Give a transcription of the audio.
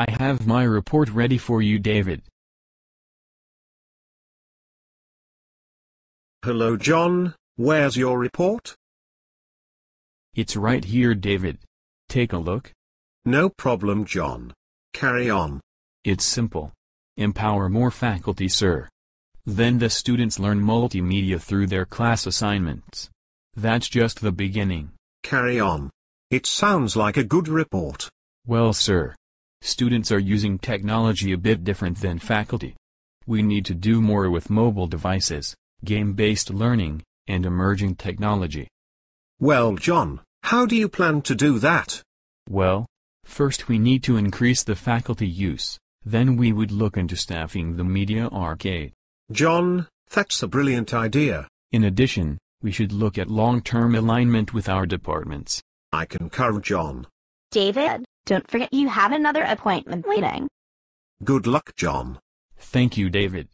I have my report ready for you David. Hello John, where's your report? It's right here David. Take a look. No problem John. Carry on. It's simple. Empower more faculty sir. Then the students learn multimedia through their class assignments. That's just the beginning. Carry on. It sounds like a good report. Well sir, Students are using technology a bit different than faculty. We need to do more with mobile devices, game-based learning, and emerging technology. Well John, how do you plan to do that? Well, first we need to increase the faculty use, then we would look into staffing the media arcade. John, that's a brilliant idea. In addition, we should look at long-term alignment with our departments. I concur John. David? Don't forget you have another appointment waiting. Good luck, John. Thank you, David.